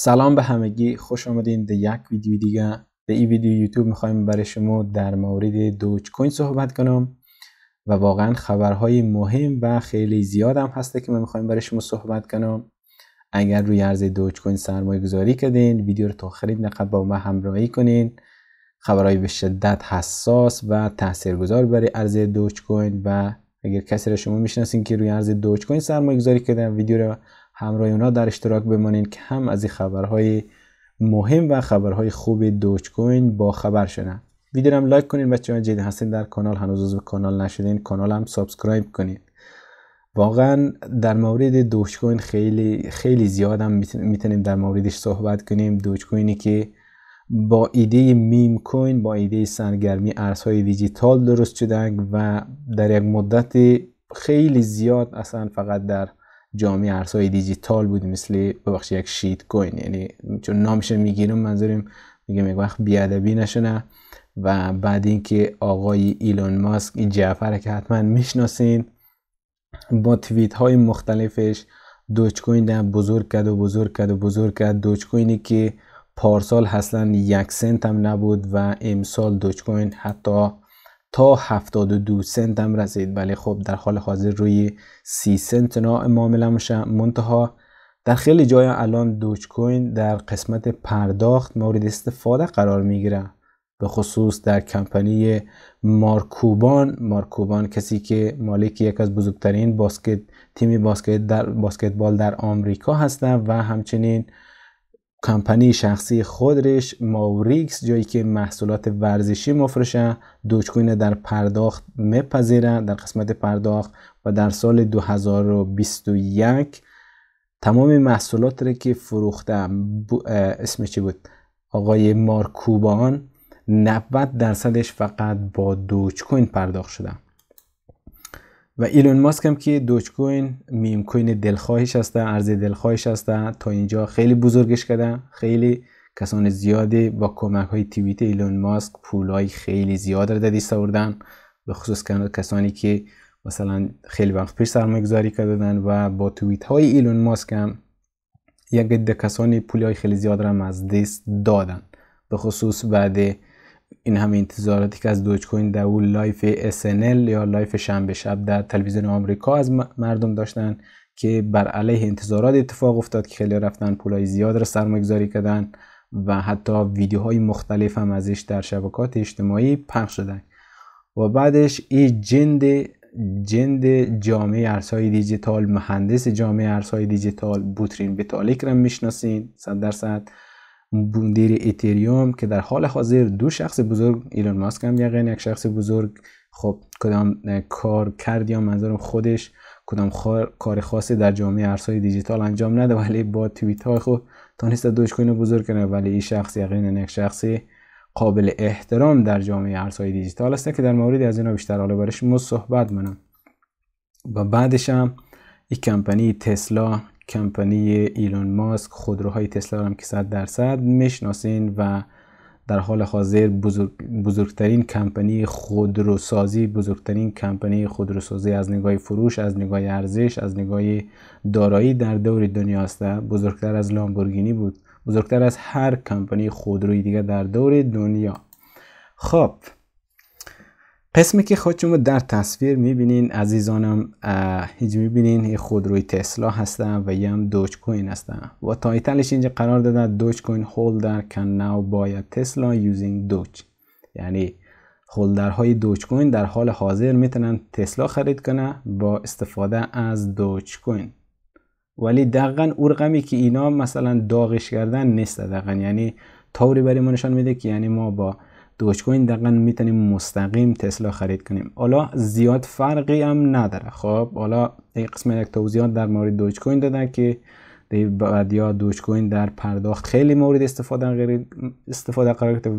سلام به همگی خوش آمدین به یک ویدیو دیگه در این ویدیو یوتیوب میخوایم برای شما در مورد دوج کوین صحبت کنم و واقعا خبرهای مهم و خیلی زیاد هم هسته که میخوایم برای شما صحبت کنم اگر روی ارز دوج کوین سرمایه گذاری کردین ویدیو رو تا خرید نقد با ما همراهی کنین خبرهای به شدت حساس و تاثیرگذار برای ارز دوج کوین و اگر کسی را شما میشناسین که روی ارز دوج کوین سرمایه گذاری ویدیو رو همراه اونا در اشتراک بمانین که هم از این خبرهای مهم و خبرهای خوب دوچکوین کوین با خبر شدن ویدیو هم لایک کنین بچه ها جدید هستین در کانال هنوز از کانال نشدین کانال هم سابسکرایب کنین واقعا در مورد دوچکوین کوین خیلی خیلی زیاد هم میتونیم در موردش صحبت کنیم دوچکوینی کوینی که با ایده میم کوین با ایده سرگرمی ارزهای دیجیتال درست شدن و در یک مدت خیلی زیاد اصلا فقط در جامعه ارزهای دیجیتال بود مثل ببخشید یک شیت کوین یعنی چون نامش میگیرم منظوریم میگم یک وقت بیادبی نشونه و بعد اینکه آقای ایلون ماسک این جعفر که حتما میشناسین با توییت های مختلفش دوچ کوین بزرگ کرد و بزرگ کرد و بزرگ کرد دوچ کوینی که پارسال اصلا یک سنت هم نبود و امسال دوچ کوین حتی تا 72 سنت هم رسید ولی خب در حال حاضر روی 30 سنت معامله میشه منتها در خیلی جای الان دوچ کوین در قسمت پرداخت مورد استفاده قرار میگیره به خصوص در کمپانی مارکوبان مارکوبان کسی که مالک یک از بزرگترین باسکت تیم باسکت در باسکتبال در آمریکا هستند و همچنین کمپانی شخصی خودش ماوریکس جایی که محصولات ورزشی مفروشه دوج در پرداخت میپذیره در قسمت پرداخت و در سال 2021 تمام محصولات را که فروخته اسم چی بود آقای مارکوبان 90 درصدش فقط با دوج کوین پرداخت شده و ایلون ماسک هم که دوج کوین میم کوین دلخواهش هسته ارز دلخواهش هسته تا اینجا خیلی بزرگش کرده خیلی کسان زیادی با کمک های تویت ایلون ماسک پول های خیلی زیاد را دادی آوردن به خصوص کسانی که مثلا خیلی وقت پیش سرمایه گذاری کردن و با تویت های ایلون ماسک هم یک گده کسانی پول های خیلی زیاد را از دست دادن به خصوص بعد این همه انتظاراتی که از دوچ کوین در اون لایف SNL یا لایف شنبه شب در تلویزیون آمریکا از مردم داشتن که بر علیه انتظارات اتفاق افتاد که خیلی رفتن پولای زیاد را سرمایه‌گذاری کردن و حتی ویدیوهای مختلف هم ازش در شبکات اجتماعی پخش شدن و بعدش این جند جند جامعه ارزهای دیجیتال مهندس جامعه ارزهای دیجیتال بوترین بتالیک را میشناسین 100 درصد مدیر اتریوم که در حال حاضر دو شخص بزرگ ایلون ماسک هم یقین یک شخص بزرگ خب کدام کار کرد یا منظورم خودش کدام کار خاصی در جامعه ارزهای دیجیتال انجام نده ولی با توییت های خود تانست دوش کوین بزرگ کنه ولی این شخص یقین یک شخص قابل احترام در جامعه ارزهای دیجیتال است که در مورد از اینا بیشتر حالا برش مصحبت صحبت منم و بعدش هم این کمپانی تسلا کمپانی ایلون ماسک خودروهای تسلا هم که 100 درصد میشناسین و در حال حاضر بزرگ بزرگترین کمپانی خودروسازی بزرگترین کمپانی خودروسازی از نگاه فروش از نگاه ارزش از نگاه دارایی در دور دنیا است بزرگتر از لامبورگینی بود بزرگتر از هر کمپانی خودروی دیگه در دور دنیا خب قسمی که خودتون در تصویر میبینین عزیزانم هیچ میبینین خود خودروی تسلا هستم و یه هم دوچ کوین هستم و تایتلش اینجا قرار داده دوچ کوین هولدر کن ناو باید تسلا یوزینگ دوچ یعنی های دوچ کوین در حال حاضر میتونن تسلا خرید کنه با استفاده از دوچ کوین ولی دقیقا او که اینا مثلا داغش کردن نیست دقیقا یعنی طوری برای ما نشان میده که یعنی ما با دوج کوین دقیقا میتونیم مستقیم تسلا خرید کنیم حالا زیاد فرقی هم نداره خب حالا این قسم یک توضیحات در مورد دوج کوین دادن که دی بعدیا کوین در پرداخت خیلی مورد استفاده غیر استفاده قرار گرفته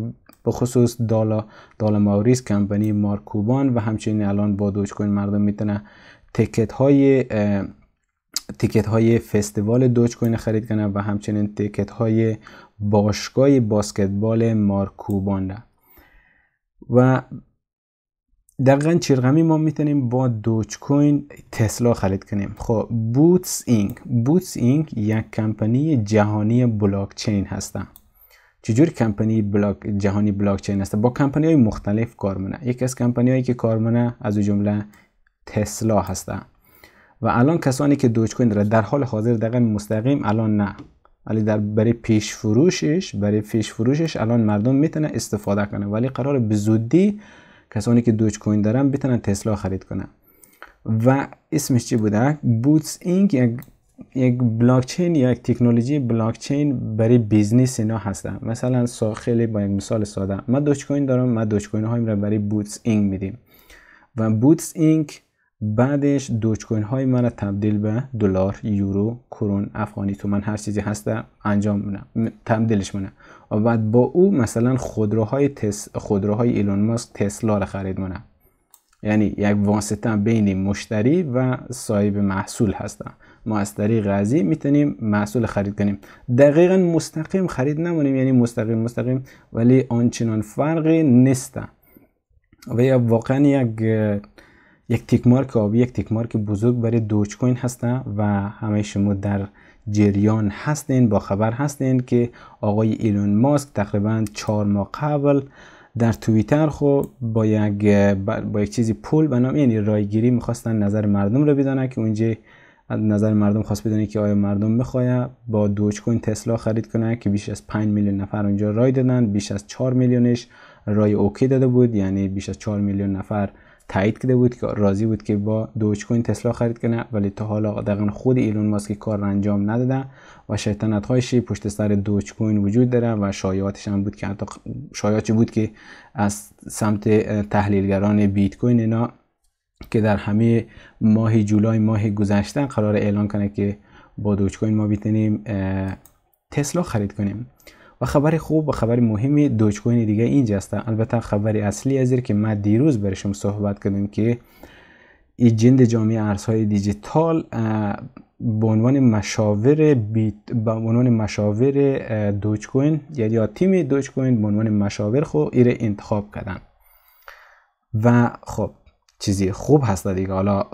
به خصوص دالا دالا ماوریس کمپانی مارکوبان و همچنین الان با دوج کوین مردم میتونه تیکت های تیکت های فستیوال دوچ کوین خرید کنه و همچنین تیکت های باشگاه باسکتبال مارکوبان و دقیقا چرغمی ما میتونیم با دوچ کوین تسلا خرید کنیم خب بوتس اینگ بوتس اینگ یک کمپانی جهانی بلاک چین هستن چجور کمپانی بلاک جهانی بلاک چین هست با کمپانی های مختلف کار مونه یکی از کمپانی هایی که کار مونه از جمله تسلا هستن و الان کسانی که دوچ کوین در حال حاضر دقیقا مستقیم الان نه ولی در برای پیش فروشش برای پیش فروشش الان مردم میتونه استفاده کنه ولی قرار به زودی کسانی که دوج کوین دارن میتونن تسلا خرید کنن و اسمش چی بوده بوتس اینک یک یک بلاکچین یا یک تکنولوژی بلاکچین برای بیزنس اینا هستن مثلا خیلی با یک مثال ساده من دوج کوین دارم ما دوج کوین هایم را برای بوتس اینک میدیم و بوتس اینک بعدش دوج کوین های من تبدیل به دلار یورو کرون افغانی تومن هر چیزی هست انجام منه تبدیلش منه و بعد با او مثلا خودروهای تس... خودروهای ایلون ماسک تسلا رو خرید منه یعنی یک واسطه بین مشتری و صاحب محصول هستن ما از طریق ازی میتونیم محصول خرید کنیم دقیقا مستقیم خرید نمونیم یعنی مستقیم مستقیم ولی آنچنان فرقی نیست و یا واقعا یک یک تیک مارک آبی یک تیک مارک بزرگ برای دوچ کوین هستن و همه شما در جریان هستین با خبر هستین که آقای ایلون ماسک تقریبا چهار ماه قبل در توییتر خو خب، با یک با یک چیزی پول به نام یعنی رایگیری میخواستن نظر مردم رو بدانه که اونجا نظر مردم خواست بدانه که آیا مردم میخواه با دوچ کوین تسلا خرید کنه که بیش از 5 میلیون نفر اونجا رای دادن بیش از 4 میلیونش رای اوکی داده بود یعنی بیش از 4 میلیون نفر تایید کرده بود که راضی بود که با دوچ کوین تسلا خرید کنه ولی تا حالا دقیقا خود ایلون ماسک کار را انجام نداده و شیطنت هایشی پشت سر دوچ کوین وجود داره و شایعاتش هم بود که حتی بود که از سمت تحلیلگران بیت کوین اینا که در همه ماه جولای ماه گذشته قرار اعلان کنه که با دوچ کوین ما بیتنیم تسلا خرید کنیم و خبر خوب و خبر مهمی دوج کوین دیگه اینجا است البته خبر اصلی از که ما دیروز شما صحبت کردیم که این جند جامعه ارزهای دیجیتال به عنوان مشاور بیت به عنوان مشاور کوین یعنی یا تیم دوج کوین به عنوان مشاور خو ایره انتخاب کردن و خب چیزی خوب هست دیگه حالا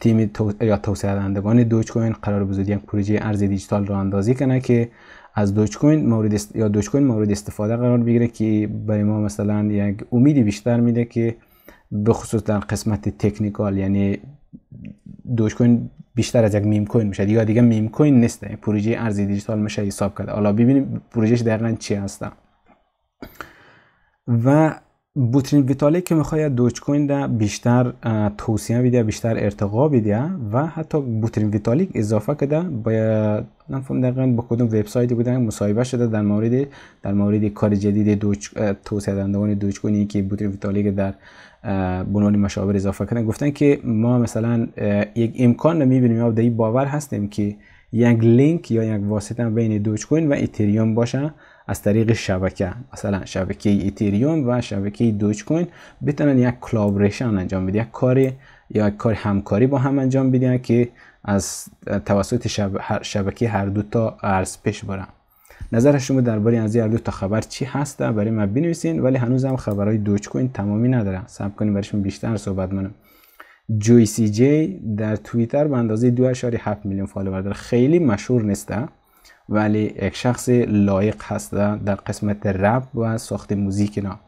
تیم تو... یا توسعه دهندگان دوج کوین قرار بود یک پروژه ارز دیجیتال رو اندازی کنه که از دوج کوین مورد یا دوج کوین مورد استفاده قرار بگیره که برای ما مثلا یک امیدی بیشتر میده که به خصوص در قسمت تکنیکال یعنی دوج کوین بیشتر از یک میم کوین میشه یا دیگه میم کوین نیسته. یعنی پروژه ارزی دیجیتال میشه حساب کرده حالا ببینیم پروژهش در چی هستم و بوترین ویتالی که میخواید دوچکوین کوین بیشتر توصیه بده بیشتر ارتقا بده و حتی بوترین ویتالیک اضافه کده باید نفهم دقیقا با کدوم وبسایتی بودن مصاحبه شده در مورد در مورد کار جدید دوچ توصیه دندوان دوچ که بوترین ویتالیک در بنوان مشاور اضافه کردن گفتن که ما مثلا یک امکان رو میبینیم یا باور هستیم که یک لینک یا یک واسطه بین دوچ کوین و اتریوم باشه از طریق شبکه مثلا شبکه ایتریوم و شبکه دوچ کوین بتونن یک کلابریشن انجام بده یک کاری یا یک کار همکاری با هم انجام بدن که از توسط شب... شبکه هر دو تا ارز پیش برن نظر شما درباره از هر دو تا خبر چی هست برای من بنویسین ولی هنوز هم خبرهای دوچ کوین تمامی نداره صبر کنیم شما بیشتر صحبت منم جوی سی جی در توییتر به اندازه 2.7 میلیون فالوور داره خیلی مشهور نیسته ولی یک شخص لایق هست در قسمت رپ و ساخت موزیک اینا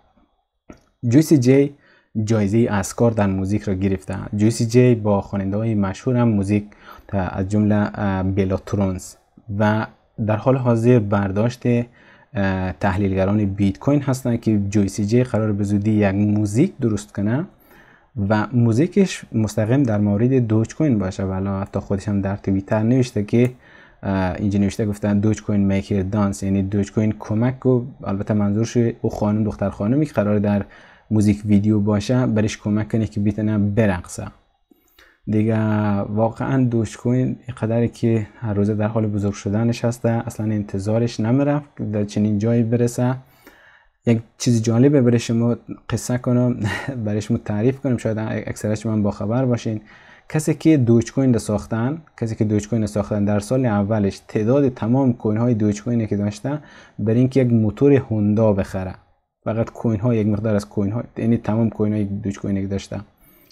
جویسی جی جایزه اسکار در موزیک را گرفته جویسی جی با خواننده های مشهور هم موزیک از جمله بلاترونز و در حال حاضر برداشت تحلیلگران بیت کوین هستند که جویسی جی قرار به زودی یک موزیک درست کنه و موزیکش مستقیم در مورد دوچ کوین باشه ولی حتی خودش هم در توییتر نوشته که اینجا نوشته گفتن دوچ کوین میکر دانس یعنی دوچ کوین کمک و البته منظورش او خانم دختر خانمی که قرار در موزیک ویدیو باشه برش کمک کنه که بیتنه برقصه دیگه واقعا دوچ کوین قدری که هر روزه در حال بزرگ شدنش هسته اصلا انتظارش نمیرفت در چنین جایی برسه یک چیز جالبه برای شما قصه کنم برای شما تعریف کنم شاید اکثرش من با خبر باشین کسی که دوچ کوین ساختن کسی که دوچ کوین ساختن در سال اولش تعداد تمام کوین های دوچ کوینی که داشته بر اینکه یک موتور هوندا بخره فقط کوین ها یک مقدار از کوین ها یعنی تمام کوین های دوچ کوینی که داشته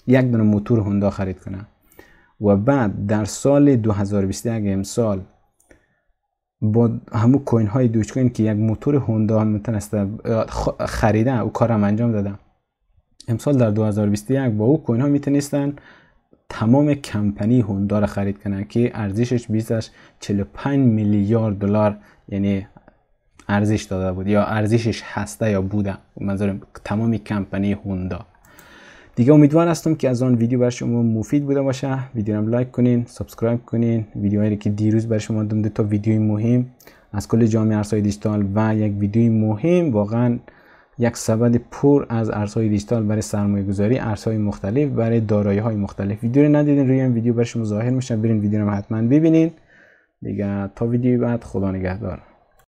یک دونه موتور هوندا خرید کنه و بعد در سال 2021 امسال با همو کوین های دوچ کوین که یک موتور هوندا میتونسته خریده او کارم انجام دادم امسال در 2021 با او کوین ها میتونستن تمام کمپنی هوندا رو خرید کنن که ارزشش 45 میلیارد دلار یعنی ارزش داده بود یا ارزشش هسته یا بوده منظورم تمام کمپنی هوندا دیگه امیدوار هستم که از آن ویدیو بر شما مفید بوده باشه ویدیو رو لایک کنین سابسکرایب کنین ویدیوهایی که دیروز بر شما دادم تا ویدیوی مهم از کل جامعه ارزهای دیجیتال و یک ویدیوی مهم واقعا یک سبد پر از ارزهای دیجیتال برای سرمایه گذاری ارزهای مختلف برای دارایی های مختلف ویدیو رو ندیدین روی این ویدیو برای شما ظاهر میشه برین ویدیو رو حتما ببینین دیگه تا ویدیو بعد خدا نگهدار